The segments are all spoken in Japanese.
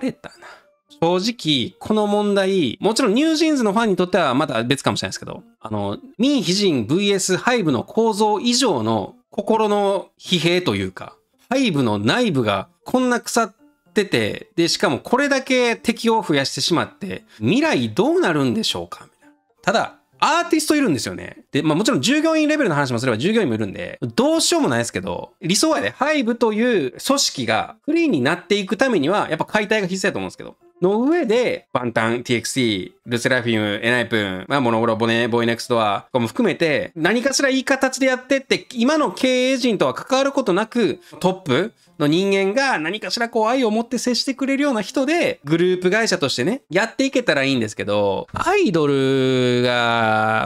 れたな。正直、この問題、もちろんニュージーンズのファンにとってはまた別かもしれないですけど、あの、ミン・ヒジン VS ハイブの構造以上の心の疲弊というか、ハイブの内部がこんな腐ってて、で、しかもこれだけ敵を増やしてしまって、未来どうなるんでしょうかみたいな。ただ、アーティストいるんですよね。で、まあもちろん従業員レベルの話もすれば従業員もいるんで、どうしようもないですけど、理想はね、ハイブという組織がフリーになっていくためには、やっぱ解体が必須だと思うんですけど、の上で、バンタン、TXT、ルセラフィム、エナイプン、まあ、モノグロ、ボネ、ボイネクストアも含めて、何かしらいい形でやってって、今の経営陣とは関わることなく、トップの人間が何かしらこう愛を持って接してくれるような人で、グループ会社としてね、やっていけたらいいんですけど、アイドルが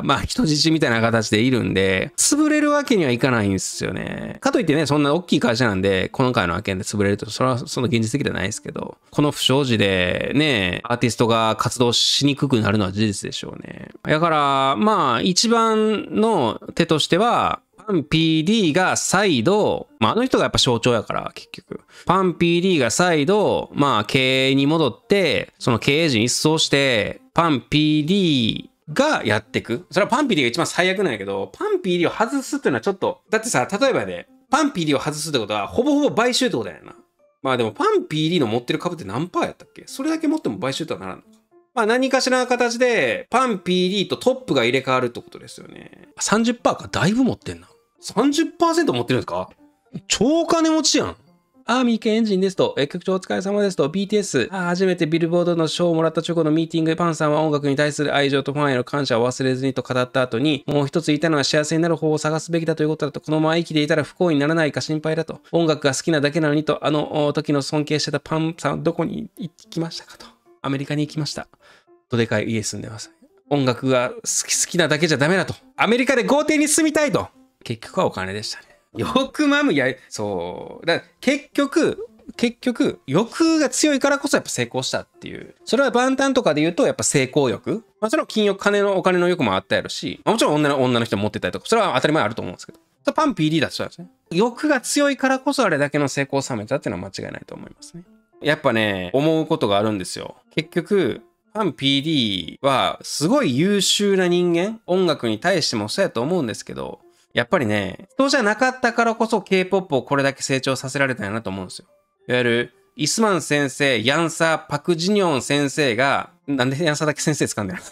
まあ人質みたいな形でいるんで、潰れるわけにはいかないんですよね。かといってね、そんな大きい会社なんで、今回の案件で潰れると、それはその現実的ではないですけど、この不祥事でね、アーティストが活動しにくくなるのは事実でしょうね。だから、まあ一番の手としては、パン PD が再度、まあ、あの人がやっぱ象徴やから、結局。パン PD が再度、まあ、経営に戻って、その経営陣一掃して、パン PD がやってく。それはパンピリが一番最悪なんやけど、パンピリを外すっていうのはちょっと、だってさ、例えばね、パンピリを外すってことは、ほぼほぼ買収ってことやな。まあでも、パンピリの持ってる株って何パーやったっけそれだけ持っても買収とはならんのか。まあ何かしらの形で、パンピリとトップが入れ替わるってことですよね。30%か、だいぶ持ってんな。30%持ってるんですか超金持ちやん。アーミー系エンジンですと、え局長お疲れ様ですと、BTS、初めてビルボードの賞をもらった直後のミーティングでパンさんは音楽に対する愛情とファンへの感謝を忘れずにと語った後に、もう一つ言いたいのは幸せになる方法を探すべきだということだと、このまま生きていたら不幸にならないか心配だと、音楽が好きなだけなのにと、あの時の尊敬してたパンさんどこに行きましたかと、アメリカに行きました。とでかい家住んでます。音楽が好き好きなだけじゃダメだと。アメリカで豪邸に住みたいと。結局はお金でしたね。欲まむや、そう。だ結局、結局、欲が強いからこそやっぱ成功したっていう。それは万端とかで言うと、やっぱ成功欲。もちろん金欲、金の、お金の欲もあったやろし、まあ、もちろん女の女の人持ってたりとか、それは当たり前あると思うんですけど。パン PD だったんですね。欲が強いからこそあれだけの成功を収めたっていうのは間違いないと思いますね。やっぱね、思うことがあるんですよ。結局、パン PD はすごい優秀な人間、音楽に対してもそうやと思うんですけど、やっぱりね、人じゃなかったからこそ K-POP をこれだけ成長させられたんやなと思うんですよ。いわゆる、イスマン先生、ヤンサー、パク・ジニョン先生が、なんでヤンサーだけ先生掴んでる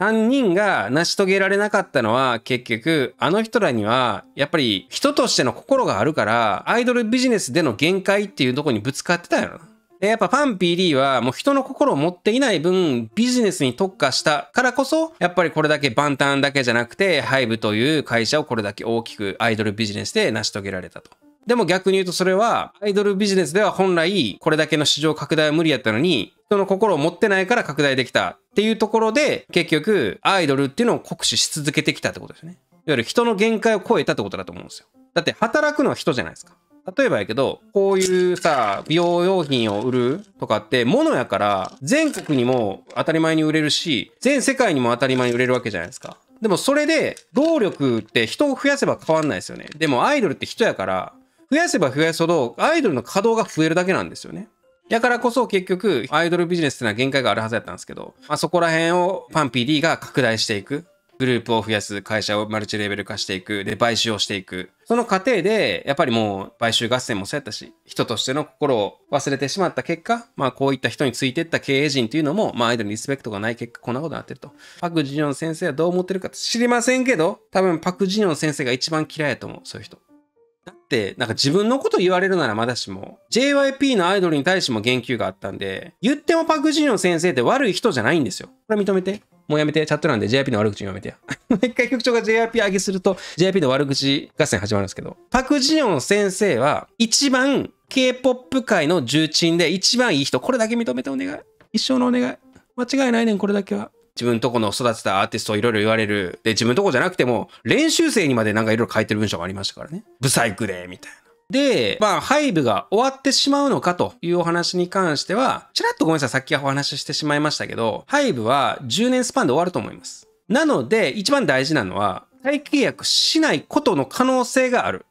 3 人が成し遂げられなかったのは結局あの人らにはやっぱり人としての心があるからアイドルビジネスでの限界っていうとこにぶつかってたんやろな。で、やっぱパン PD はもう人の心を持っていない分、ビジネスに特化したからこそ、やっぱりこれだけ万端だけじゃなくて、ハイブという会社をこれだけ大きくアイドルビジネスで成し遂げられたと。でも逆に言うとそれは、アイドルビジネスでは本来これだけの市場拡大は無理やったのに、人の心を持ってないから拡大できたっていうところで、結局、アイドルっていうのを酷使し続けてきたってことですね。いわゆる人の限界を超えたってことだと思うんですよ。だって働くのは人じゃないですか。例えばやけど、こういうさ、美容用品を売るとかって、ものやから、全国にも当たり前に売れるし、全世界にも当たり前に売れるわけじゃないですか。でもそれで、労力って人を増やせば変わんないですよね。でもアイドルって人やから、増やせば増やすほど、アイドルの稼働が増えるだけなんですよね。だからこそ結局、アイドルビジネスってのは限界があるはずやったんですけど、まあ、そこら辺をパン PD が拡大していく。グループを増やす、会社をマルチレベル化していく、で、買収をしていく。その過程で、やっぱりもう、買収合戦もそうやったし、人としての心を忘れてしまった結果、まあ、こういった人についてった経営陣というのも、まあ、アイドルにリスペクトがない結果、こんなことになってると。パク・ジニョン先生はどう思ってるか知りませんけど、多分パク・ジニョン先生が一番嫌いやと思う、そういう人。だって、なんか自分のこと言われるならまだしも、JYP のアイドルに対しても言及があったんで、言ってもパク・ジニョン先生って悪い人じゃないんですよ。これ認めて。もうやめて、チャット欄で JIP の悪口言やめてや。一回局長が JIP 上げすると、JIP の悪口合戦始まるんですけど、パクジヨン先生は、一番 K-POP 界の重鎮で一番いい人、これだけ認めてお願い。一生のお願い。間違いないねん、これだけは。自分とこの育てたアーティストをいろいろ言われる。で、自分とこじゃなくても、練習生にまでなんかいろいろ書いてる文章がありましたからね。ブサイクで、みたいな。で、まあ、イ部が終わってしまうのかというお話に関しては、ちらっとごめんなさい、さっきお話ししてしまいましたけど、イ部は10年スパンで終わると思います。なので、一番大事なのは、再契約しないことの可能性がある。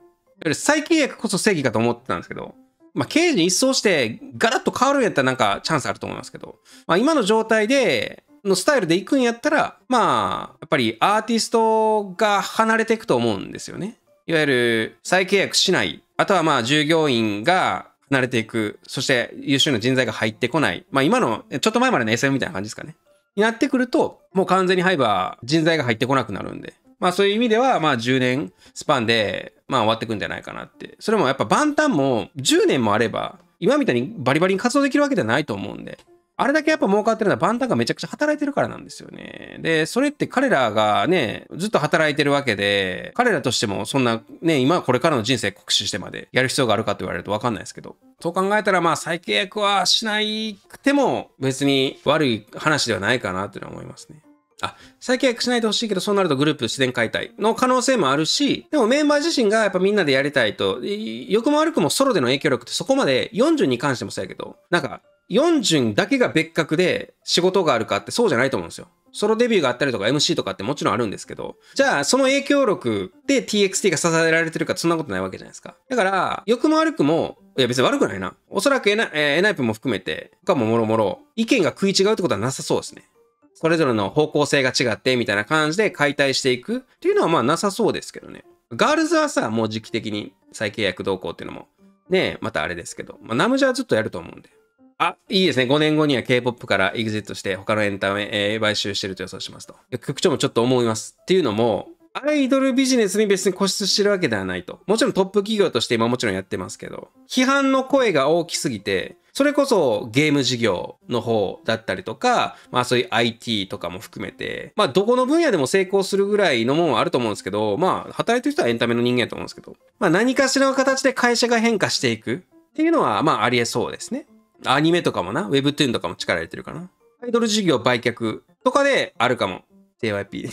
再契約こそ正義かと思ってたんですけど、まあ、刑事に一掃してガラッと変わるんやったらなんかチャンスあると思いますけど、まあ、今の状態で、のスタイルで行くんやったら、まあ、やっぱりアーティストが離れていくと思うんですよね。いわゆる再契約しないあとはまあ従業員が慣れていく、そして優秀な人材が入ってこない。まあ今の、ちょっと前までの SM みたいな感じですかね。になってくると、もう完全にハイバー人材が入ってこなくなるんで。まあそういう意味では、まあ10年スパンで、まあ終わってくんじゃないかなって。それもやっぱ万端も10年もあれば、今みたいにバリバリに活動できるわけじゃないと思うんで、あれだけやっぱ儲かってるのはバンタンがめちゃくちゃ働いてるからなんですよね。で、それって彼らがね、ずっと働いてるわけで、彼らとしてもそんなね、今これからの人生酷使してまでやる必要があるかって言われるとわかんないですけど、そう考えたらまあ再契約はしなくても別に悪い話ではないかなっていうのは思いますね。あ、再契約しないでほしいけど、そうなるとグループ自然解体の可能性もあるし、でもメンバー自身がやっぱみんなでやりたいと、良くも悪くもソロでの影響力ってそこまで40に関してもそうやけど、なんか4ンだけが別格で仕事があるかってそうじゃないと思うんですよ。ソロデビューがあったりとか MC とかってもちろんあるんですけど、じゃあその影響力で TXT が支えられてるかそんなことないわけじゃないですか。だから、良くも悪くも、いや別に悪くないな。おそらくエナ,、えー、エナイプも含めて、他ももろもろ、意見が食い違うってことはなさそうですね。それぞれの方向性が違ってみたいな感じで解体していくっていうのはまあなさそうですけどね。ガールズはさ、もう時期的に再契約動向っていうのも、ねまたあれですけど、まあ、ナムジャはずっとやると思うんで。あ、いいですね。5年後には K-POP からエグジットして他のエンタメ、えー、買収してると予想しますと。局長もちょっと思います。っていうのも、アイドルビジネスに別に固執してるわけではないと。もちろんトップ企業として今もちろんやってますけど、批判の声が大きすぎて、それこそゲーム事業の方だったりとか、まあそういう IT とかも含めて、まあどこの分野でも成功するぐらいのもんはあると思うんですけど、まあ働いてる人はエンタメの人間と思うんですけど、まあ何かしらの形で会社が変化していくっていうのは、まあありえそうですね。アニメとかもな、Webtoon とかも力入れてるかな。アイドル事業売却とかであるかも。JYP。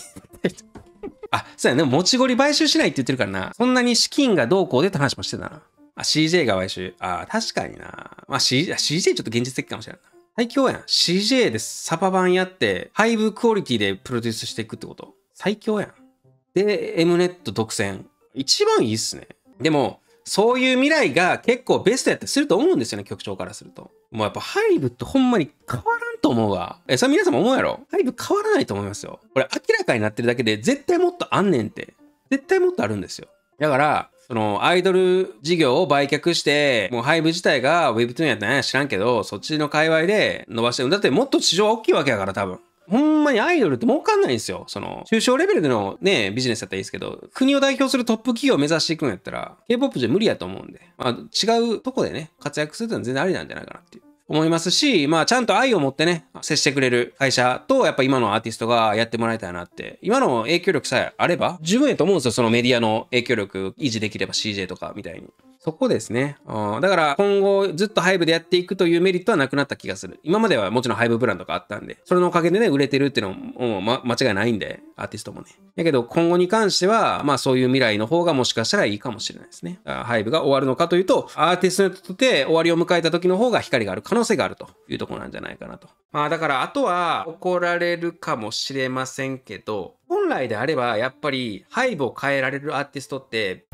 あ、そうやね。もちごり買収しないって言ってるからな。そんなに資金がどうこうでって話もしてたな。あ、CJ が買収。あ、確かにな。まあ、C、CJ ちょっと現実的かもしれないな。最強やん。CJ でサパ版やって、ハイブクオリティでプロデュースしていくってこと最強やん。で、Mnet 独占。一番いいっすね。でも、そういう未来が結構ベストやったりすると思うんですよね、局長からすると。もうやっぱハイブってほんまに変わらんと思うわ。え、それ皆さんも思うやろハイブ変わらないと思いますよ。これ明らかになってるだけで絶対もっとあんねんって。絶対もっとあるんですよ。だから、そのアイドル事業を売却して、もうハイブ自体が Web2 やったんや知らんけど、そっちの界隈で伸ばしてるんだってもっと市場大きいわけやから多分。ほんまにアイドルって儲かんないんですよ。その、中小レベルでのね、ビジネスだったらいいですけど、国を代表するトップ企業を目指していくんやったら、K-POP じゃ無理やと思うんで、まあ、違うとこでね、活躍するってのは全然ありなんじゃないかなっていう。思いますし、まあちゃんと愛を持ってね、接してくれる会社と、やっぱ今のアーティストがやってもらいたいなって、今の影響力さえあれば、十分やと思うんですよ、そのメディアの影響力維持できれば CJ とかみたいに。そこですね。だから今後ずっとハイブでやっていくというメリットはなくなった気がする。今まではもちろんハイブブランドがあったんで、それのおかげでね、売れてるっていうのも、ま、間違いないんで、アーティストもね。だけど今後に関しては、まあそういう未来の方がもしかしたらいいかもしれないですね。ハイブが終わるのかというと、アーティストにとって終わりを迎えた時の方が光がある可能性があるというとこなんじゃないかなと。まあだからあとは怒られるかもしれませんけど、本来であればやっぱりハイブを変えられるアーティストって